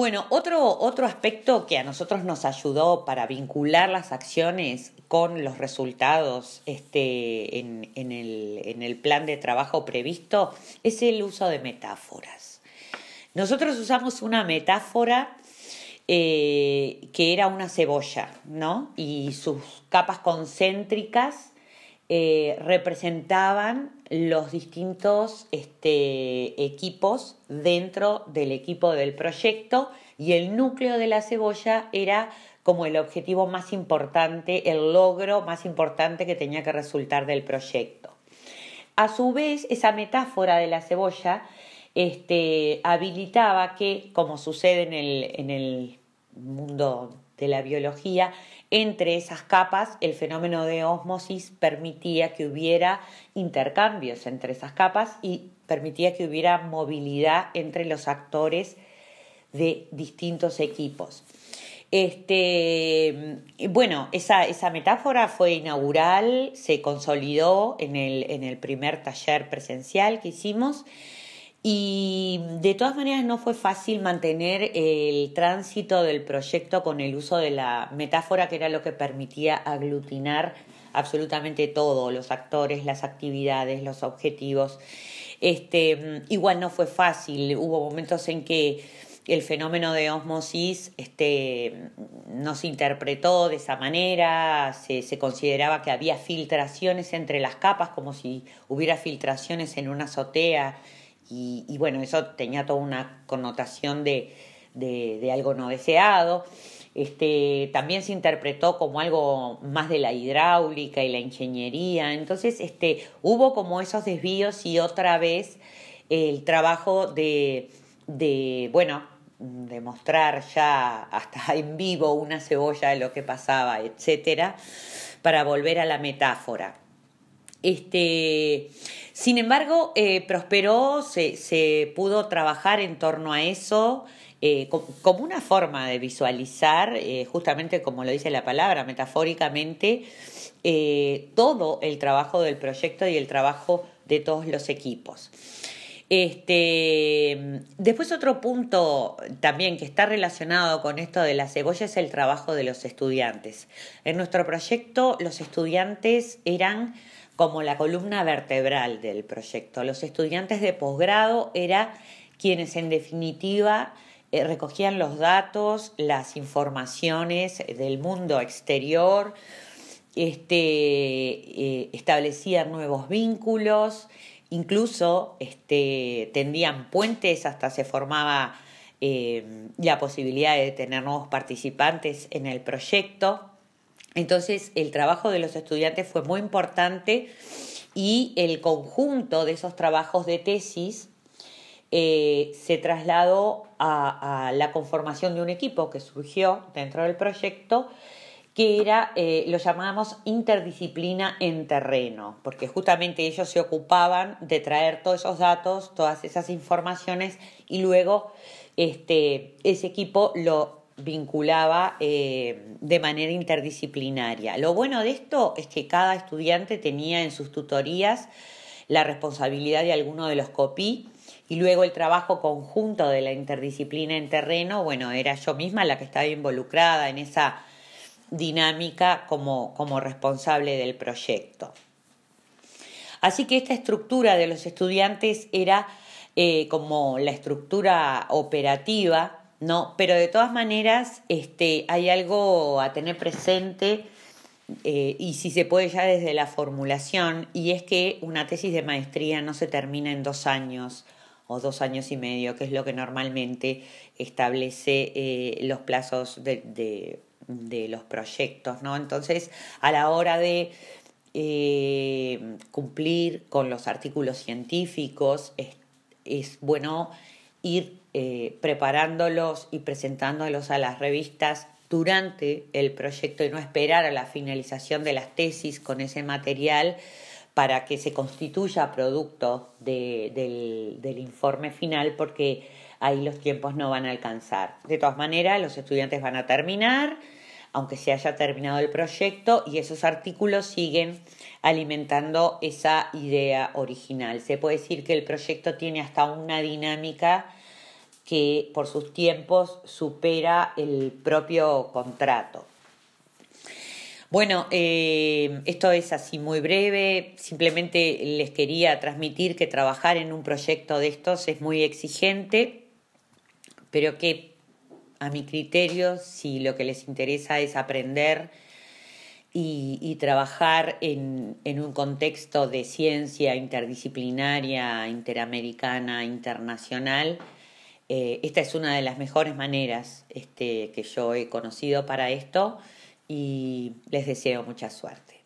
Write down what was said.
Bueno, otro, otro aspecto que a nosotros nos ayudó para vincular las acciones con los resultados este, en, el, plan de trabajo previsto es el uso de metáforas. Nosotros usamos una metáfora eh, que era una cebolla, ¿no? Y sus capas concéntricas eh, representaban los distintos este, equipos dentro del equipo del proyecto y el núcleo de la cebolla era como el objetivo más importante, el logro más importante que tenía que resultar del proyecto. A su vez, esa metáfora de la cebolla este, habilitaba que, como sucede en el, en el mundo de la biología, entre esas capas el fenómeno de osmosis permitía que hubiera intercambios entre esas capas y permitía que hubiera movilidad entre los actores de distintos equipos. Este, bueno, esa, esa, metáfora fue inaugural, se consolidó en el, en el primer taller presencial que hicimos y de todas maneras no fue fácil mantener el tránsito del proyecto con el uso de la metáfora que era lo que permitía aglutinar absolutamente todo, los actores, las actividades, los objetivos. Este, igual no fue fácil, hubo momentos en que el fenómeno de osmosis este, no se interpretó de esa manera, se, se, consideraba que había filtraciones entre las capas, como si hubiera filtraciones en una azotea y, bueno, eso tenía toda una connotación de, algo no deseado. Este, también se interpretó como algo más de la hidráulica y la ingeniería. Entonces, este, hubo como esos desvíos y otra vez el trabajo de, de bueno, de mostrar ya hasta en vivo una cebolla de lo que pasaba, etcétera, para volver a la metáfora. Este, sin embargo, eh, prosperó, se, pudo trabajar en torno a eso eh, como una forma de visualizar, eh, justamente como lo dice la palabra, metafóricamente, todo el trabajo del proyecto y el trabajo de todos los equipos. Este, después otro punto también que está relacionado con esto de la cebolla es el trabajo de los estudiantes. En nuestro proyecto los estudiantes eran como la columna vertebral del proyecto. Los estudiantes de posgrado eran quienes en definitiva eh, recogían los datos, las informaciones del mundo exterior, este, eh, establecían nuevos vínculos, Incluso este, tendían puentes, hasta se formaba eh, la posibilidad de tener nuevos participantes en el proyecto. Entonces el trabajo de los estudiantes fue muy importante y el conjunto de esos trabajos de tesis eh, se trasladó a la conformación de un equipo que surgió dentro del proyecto que era, eh, lo llamábamos interdisciplina en terreno, porque justamente ellos se ocupaban de traer todos esos datos, todas esas informaciones, y luego este, ese equipo lo vinculaba eh, de manera interdisciplinaria. Lo bueno de esto es que cada estudiante tenía en sus tutorías la responsabilidad de alguno de los copí y luego el trabajo conjunto de la interdisciplina en terreno, bueno, era yo misma la que estaba involucrada en esa dinámica como, responsable del proyecto. Así que esta estructura de los estudiantes era eh, como la estructura operativa, ¿no? Pero de todas maneras, este, hay algo a tener presente, eh, y si se puede ya desde la formulación, y es que una tesis de maestría no se termina en dos años o dos años y medio, que es lo que normalmente establece eh, los plazos de de los proyectos, ¿no? Entonces, a la hora de eh, cumplir con los artículos científicos, es, bueno ir eh, preparándolos y presentándolos a las revistas durante el proyecto y no esperar a la finalización de las tesis con ese material para que se constituya producto del, informe final porque ahí los tiempos no van a alcanzar. De todas maneras, los estudiantes van a terminar aunque se haya terminado el proyecto y esos artículos siguen alimentando esa idea original. Se puede decir que el proyecto tiene hasta una dinámica que por sus tiempos supera el propio contrato. Bueno, eh, esto es así muy breve, simplemente les quería transmitir que trabajar en un proyecto de estos es muy exigente, pero que a mi criterio, si lo que les interesa es aprender y, trabajar en, un contexto de ciencia interdisciplinaria, interamericana, internacional, eh, esta es una de las mejores maneras este, que yo he conocido para esto y les deseo mucha suerte.